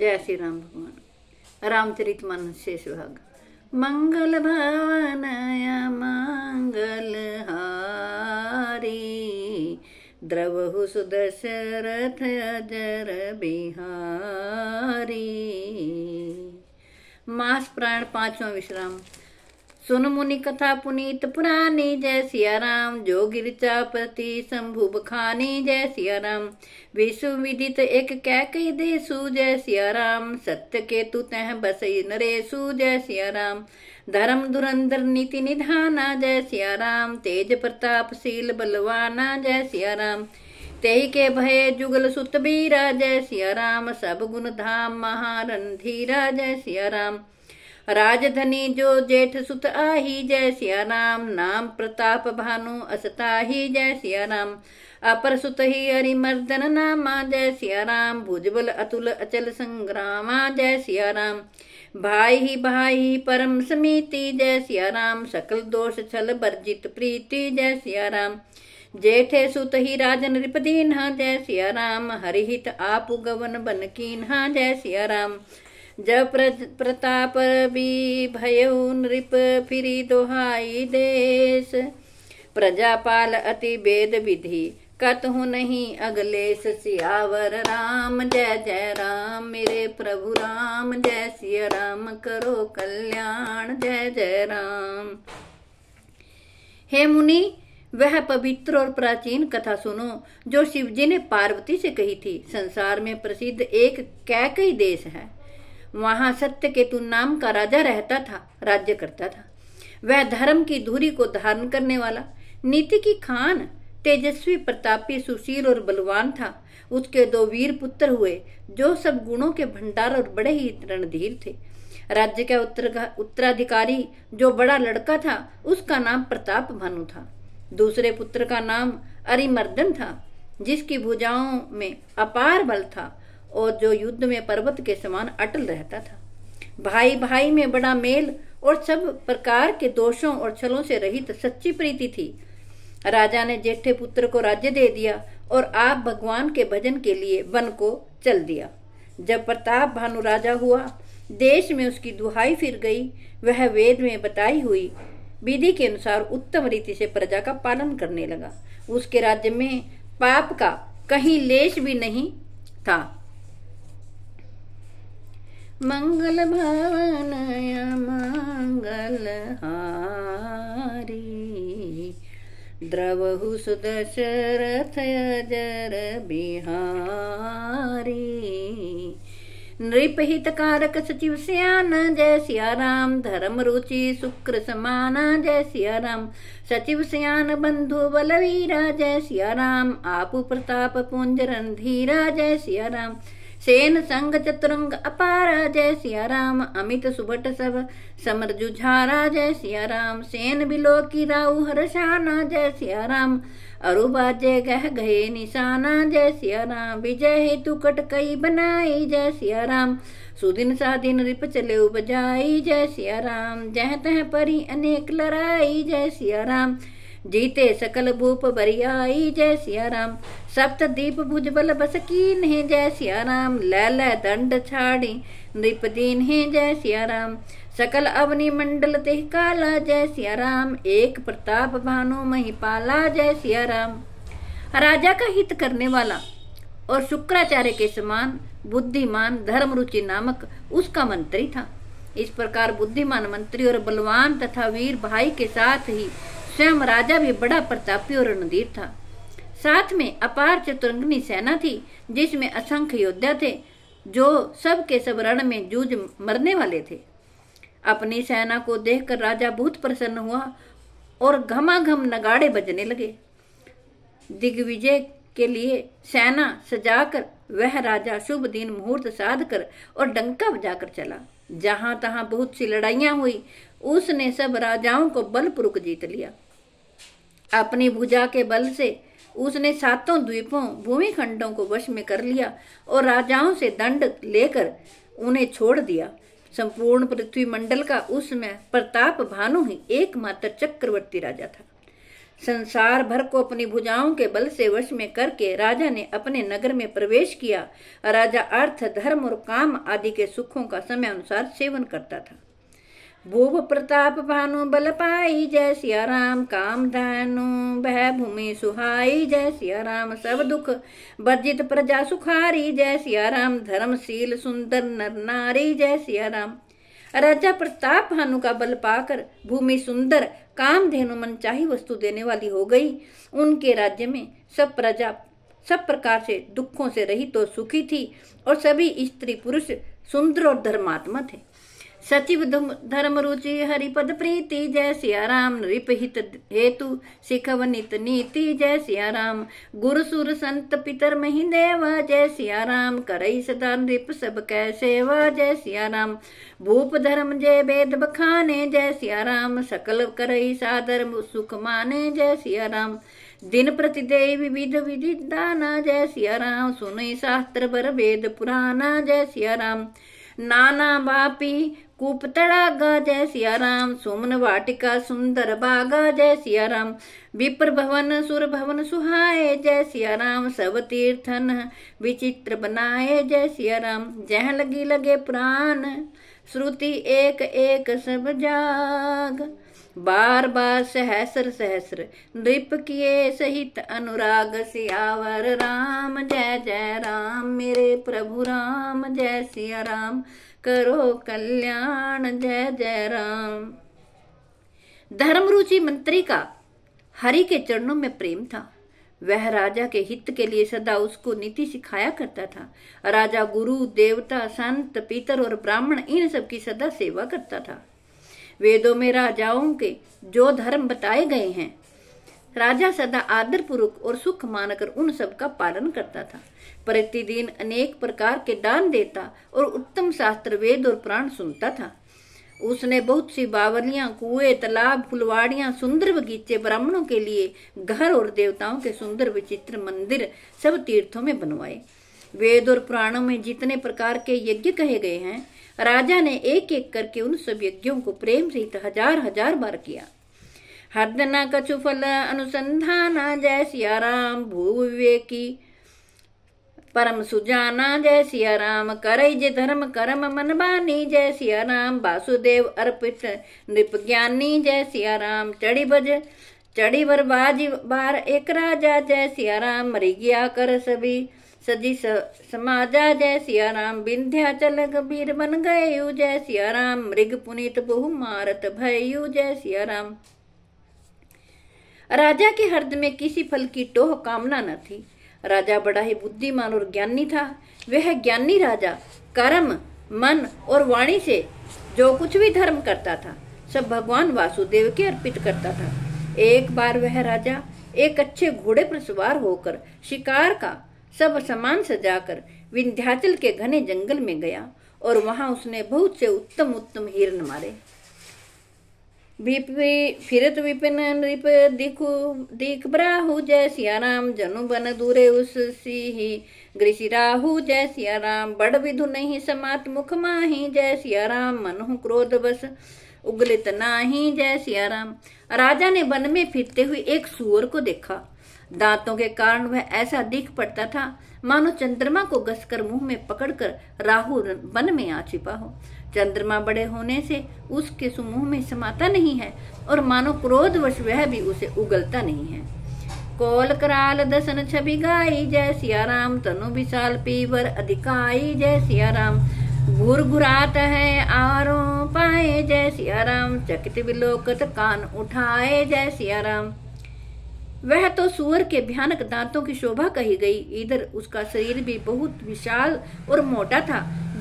जय श्री राम भगवान रामचरित मानस शेष भाग मंगल भावनया मंगल हारी द्रवहु सुदशरथ अजर बिहारी मास प्राण पांचवा विश्राम सुन मुनि कथा पुनीत पुरानी जय सिया राम जो गिर चापति शंभु बखानी जय सिया राम विश्व विदित एक कह कही सु जय सिया राम सत्य के तु तह बस सु जय सिया राम धर्म धुरंधर नीति निधाना जय सिया राम तेज प्रताप शील बलवाना जय सिया राम तेई के भय जुगल सुत बीरा जय सिया राम सब गुण धाम महारण धीरा जय सिया राम राजधनी जो जेठ सुत आही जय सिया राम नाम प्रताप भानु ही जय सिया राम अपर सुत ही हरिमर्दन नामा जय सिया राम भुजबल अतुल अचल संग्रामा जय सिया राम भाई ही भाई ही परम समीति जय सिया राम सकल दोष छल वर्जित प्रीति जय सिया राम जेठे सुत ही राजन रिपदीन जय सिया राम हरिहित आपु गवन बन कीन्हा जय सिया राम जब प्रताप भी भय नृप फिरी दोहाई देश प्रजापाल अति वेद विधि कतहु नहीं अगले सियावर राम जय जय राम मेरे प्रभु राम जय सिया राम करो कल्याण जय जय राम हे मुनि वह पवित्र और प्राचीन कथा सुनो जो शिवजी ने पार्वती से कही थी संसार में प्रसिद्ध एक कैकई देश है वहां सत्य केतु नाम का राजा रहता था राज्य करता था वह धर्म की धुरी को धारण करने वाला नीति की खान तेजस्वी प्रतापी सुशील और बलवान था उसके दो वीर पुत्र हुए जो सब गुणों के भंडार और बड़े ही रणधीर थे राज्य का उत्तर उत्तराधिकारी जो बड़ा लड़का था उसका नाम प्रताप भानु था दूसरे पुत्र का नाम अरिमर्दन था जिसकी भुजाओं में अपार बल था और जो युद्ध में पर्वत के समान अटल रहता था भाई भाई में बड़ा मेल और सब प्रकार के दोषों और छलों से रहित सच्ची प्रीति थी राजा ने जेठे पुत्र को राज्य दे दिया और आप भगवान के भजन के लिए वन को चल दिया जब प्रताप भानु राजा हुआ देश में उसकी दुहाई फिर गई वह वेद में बताई हुई विधि के अनुसार उत्तम रीति से प्रजा का पालन करने लगा उसके राज्य में पाप का कहीं लेश भी नहीं था मंगल भावनया मंगल द्रवहु सुदशरथ जर बिहारी नृपहित कारक सचिव श्यान जय सिया राम धर्म रुचि शुक्र समाना जय सिया राम सचिव श्यान बंधु बलवीरा जय सिया राम आपु प्रताप पुंजरन रणधीरा जय सिया राम सेन संग चतुरंग अपारा जय सिया राम अमित सुबट सब समर जुझारा जय सिया राम सेन बिलो की राउ हरशाना जय सिया राम अरुबा जय गह गये निशाना जय सिया राम विजय हेतु कट कई बनाई जय सिया राम सुदिन सा दिन रिप चले बजाई जय सिया राम जह तह परी अनेक लड़ाई जय सिया राम जीते सकल भूप बरियाई जय सिया राम सप्त दीप भुजबल बस कीन है जय सिया राम लै दंड छाड़ी नृप दीन है जय सिया राम सकल अवनि मंडल तेह काला जय सिया राम एक प्रताप भानु महिपाला जय सिया राम राजा का हित करने वाला और शुक्राचार्य के समान बुद्धिमान धर्म रुचि नामक उसका मंत्री था इस प्रकार बुद्धिमान मंत्री और बलवान तथा वीर भाई के साथ ही स्वयं राजा भी बड़ा प्रतापी और रणधीर था साथ में अपार चतुरंगनी सेना थी जिसमें असंख्य योद्धा थे जो सब के सब रण में जूझ मरने वाले थे अपनी सेना को देखकर राजा बहुत प्रसन्न हुआ और घमाघम नगाड़े बजने लगे दिग्विजय के लिए सेना सजाकर वह राजा शुभ दिन मुहूर्त साध कर और डंका बजाकर चला जहां तहां बहुत सी लड़ाइयां हुई उसने सब राजाओं को बलपूर्वक जीत लिया अपनी भुजा के बल से उसने सातों द्वीपों भूमिखंडों को वश में कर लिया और राजाओं से दंड लेकर उन्हें छोड़ दिया संपूर्ण पृथ्वी मंडल का उसमें प्रताप भानु ही एकमात्र चक्रवर्ती राजा था संसार भर को अपनी भुजाओं के बल से वश में करके राजा ने अपने नगर में प्रवेश किया राजा अर्थ धर्म और काम आदि के सुखों का समय अनुसार सेवन करता था भूप प्रताप भानु बल पाई जय सिया राम काम धानु बह भूमि सुहाई जय सिया राम सब दुख वर्जित प्रजा सुखारी जय सिया राम धर्मशील सुंदर नर नारी जय सिया राम राजा प्रताप भानु का बल पाकर भूमि सुंदर काम धेनु मन चाही वस्तु देने वाली हो गई उनके राज्य में सब प्रजा सब प्रकार से दुखों से रही तो सुखी थी और सभी स्त्री पुरुष सुंदर और धर्मात्मा थे सचिव धर्म रुचि हरिपद प्रीति जय सिया राम नृप हित हेतु सिखव नित नीति जय सिया राम गुरु सुर संत पितर मही देव जय सिया राम करई सदा नृप सब कै सेवा जय सिया राम भूप धर्म जय वेद बखाने जय सिया राम सकल करई सादर सुख माने जय सिया राम दिन प्रतिदे विविध विधि दाना जय सिया राम सुनई शास्त्र बर वेद पुराना जय सिया राम नाना बापी गा जय सिया राम सुमन वाटिका सुंदर बागा जय सिया राम विप्र भवन सुर भवन सुहाए जय सिया राम सब तीर्थन विचित्र बनाए जय सिया राम जह लगी लगे प्राण श्रुति एक एक सब जाग बार बार सहस्र सहस्र नृप किए सहित अनुराग सियावर राम जय जय राम मेरे प्रभु राम जय सिया राम करो कल्याण जय जय राम धर्म रुचि मंत्री का हरि के चरणों में प्रेम था वह राजा के हित के लिए सदा उसको नीति सिखाया करता था राजा गुरु देवता संत पितर और ब्राह्मण इन सब की सदा सेवा करता था वेदों में राजाओं के जो धर्म बताए गए हैं राजा सदा आदर पूर्वक और सुख मानकर उन सब का पालन करता था प्रतिदिन अनेक प्रकार के दान देता और उत्तम शास्त्र वेद और प्राण सुनता था उसने बहुत सी बावलियां कुएं तालाब फुलवाड़ियां सुंदर बगीचे ब्राह्मणों के लिए घर और देवताओं के सुंदर विचित्र मंदिर सब तीर्थों में बनवाए वेद और पुराणों में जितने प्रकार के यज्ञ कहे गए हैं राजा ने एक एक करके उन सब यज्ञों को प्रेम सहित हजार हजार बार किया हरदना कछु फल अनुसंधाना जय सिया राम भू विवेकी परम सुजाना जय सिया राम करई धर्म करम मन बानी जय सिया राम वासुदेव अर्पित नृप ज्ञानी जय सिया राम चढ़ी बज चढ़ी बर बाजी बार एक राजा जय सिया राम मरी गया कर सभी सदी स समाजा जय सिया राम विंध्याचल कबीर बन गए यू जय सिया राम मृग पुनीत बहु मारत भय यू जय सिया राम राजा के हृदय में किसी फल की टोह कामना न थी राजा बड़ा ही बुद्धिमान और ज्ञानी था वह ज्ञानी राजा कर्म मन और वाणी से जो कुछ भी धर्म करता था सब भगवान वासुदेव के अर्पित करता था एक बार वह राजा एक अच्छे घोड़े पर सवार होकर शिकार का सब सामान सजाकर विंध्याचल के घने जंगल में गया और वहां उसने बहुत से उत्तम उत्तम हिरन मारे फिरत विपिन नृप दिखु दिख ब्राहु जय राम जनु बन दूरे उस सी सिही राहु जय राम बड़ विधु नहीं समात मुख माही जय राम मनु क्रोध बस उगलित नाही जय सिया राम राजा ने वन में फिरते हुए एक सुअर को देखा दांतों के कारण वह ऐसा दिख पड़ता था मानो चंद्रमा को घसकर मुंह में पकड़कर राहु वन में आ छिपा हो चंद्रमा बड़े होने से उसके समूह में समाता नहीं है और मानो क्रोधवश वह भी उसे उगलता नहीं है कोल कराल दसन छवि गाई जय सिया राम तनु विशाल पीवर अधिकाई जय सिया राम घुर घुरात है आरो पाए जय सिया राम चकित विलोकत कान उठाए जय सिया राम वह तो सुअर के भयानक दांतों की शोभा कही गई इधर उसका शरीर भी बहुत विशाल और मोटा था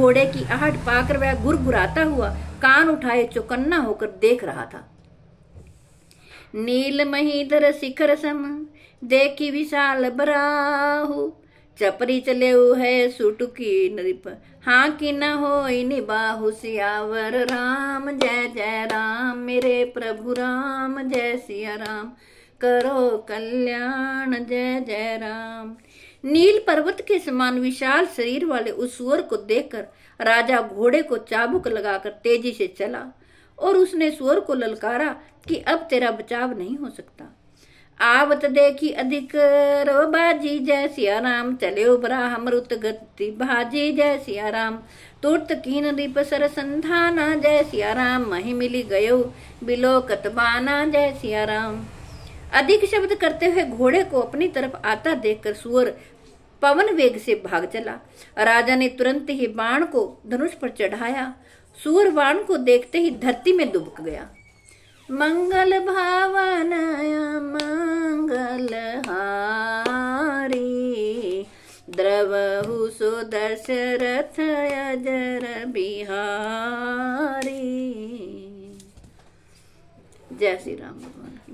घोड़े की आहट पाकर वह गुरगुराता हुआ कान उठाए चौकन्ना होकर देख रहा था नील महीधर शिखर सम देखी विशाल बराहु चपरी चले है सुटुकी नृप हाँ कि न हो बाहु सियावर राम जय जय राम मेरे प्रभु राम जय सिया राम करो कल्याण जय जय राम नील पर्वत के समान विशाल शरीर वाले उस सुअर को देखकर राजा घोड़े को चाबुक लगाकर तेजी से चला और उसने सुअर को ललकारा कि अब तेरा बचाव नहीं हो सकता आवत देखी अधिक रो बाजी जय सिया राम चले उबरा हमरुत गति भाजी जय सिया राम तुर्त कीन दीप सर संधाना जय सिया राम मही मिली गयो बिलो कतबाना जय सिया राम अधिक शब्द करते हुए घोड़े को अपनी तरफ आता देखकर सुअर पवन वेग से भाग चला राजा ने तुरंत ही बाण को धनुष पर चढ़ाया सूर बाण को देखते ही धरती में दुबक गया मंगल भावनाया मंगल हारी द्रवहु सो दशरथ अजर बिहारी जय श्री राम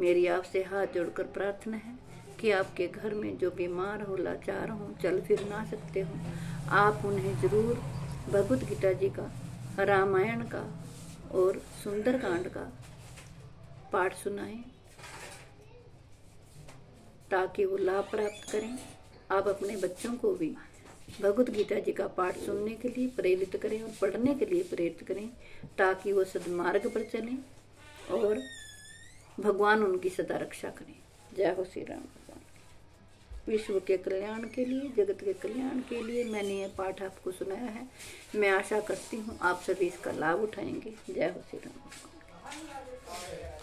मेरी आपसे हाथ जोड़कर प्रार्थना है कि आपके घर में जो बीमार हो लाचार हो चल फिर ना सकते हो आप उन्हें जरूर भगवत गीता जी का रामायण का और सुंदरकांड का पाठ सुनाएं ताकि वो लाभ प्राप्त करें आप अपने बच्चों को भी भगवत गीता जी का पाठ सुनने के लिए प्रेरित करें और पढ़ने के लिए प्रेरित करें ताकि वो सदमार्ग पर चलें और भगवान उनकी सदा रक्षा करें जय हो श्री राम भगवान विश्व के कल्याण के लिए जगत के कल्याण के लिए मैंने ये पाठ आपको सुनाया है मैं आशा करती हूँ आप सभी इसका लाभ उठाएंगे जय हो श्री राम भगवान